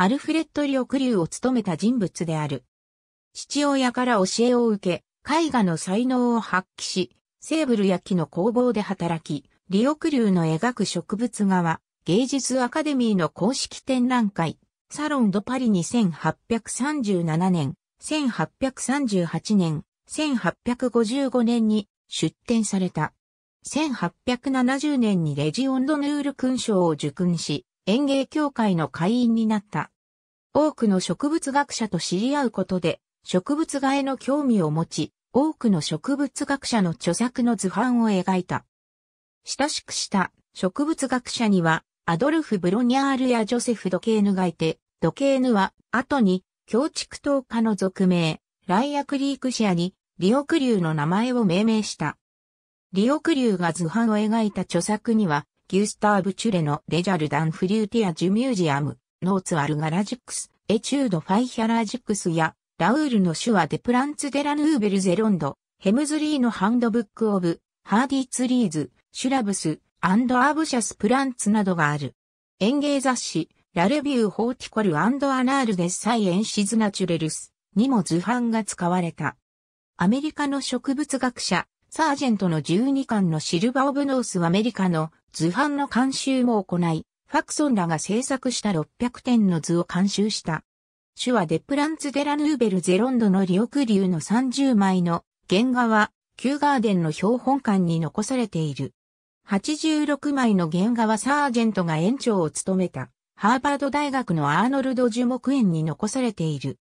アルフレッド・リオ・クリューを務めた人物である。父親から教えを受け、絵画の才能を発揮し、セーブル焼きの工房で働き、リオ・クリューの描く植物画は、芸術アカデミーの公式展覧会、サロン・ド・パリに1 8 3 7年、1838年、1855年に出展された。1870年にレジオンド・ヌール勲章を受勲し、園芸協会の会員になった。多くの植物学者と知り合うことで、植物画への興味を持ち、多くの植物学者の著作の図版を描いた。親しくした植物学者には、アドルフ・ブロニャールやジョセフ・ドケーヌがいて、ドケーヌは、後に、共畜島家の俗名、ライアクリークシアに、リオクリューの名前を命名した。リオクリューが図版を描いた著作には、ギュスターブ・チュレのレジャルダン・フリューティア・ジュ・ミュージアム、ノーツ・アル・ガラジックス、エチュード・ファイヒャラジックスや、ラウールの手話デプランツ・デラ・ヌーベル・ゼロンド、ヘムズリーのハンドブック・オブ、ハーディーツ・リーズ、シュラブス、アンド・アブシャス・プランツなどがある。園芸雑誌、ラルビュー・ホーティコル・アンド・アナール・デサイ・エンシズ・ナチュレルスにも図版が使われた。アメリカの植物学者、サージェントの12巻のシルバー・オブ・ノース・アメリカの図版の監修も行い、ファクソンらが制作した600点の図を監修した。手話デプランツ・デラ・ヌーベル・ゼロンドのリオクリューの30枚の原画は、キューガーデンの標本館に残されている。86枚の原画はサージェントが園長を務めた、ハーバード大学のアーノルド樹木園に残されている。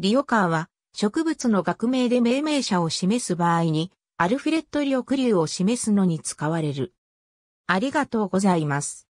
リオカーは、植物の学名で命名者を示す場合に、アルフレッド・リオクリューを示すのに使われる。ありがとうございます。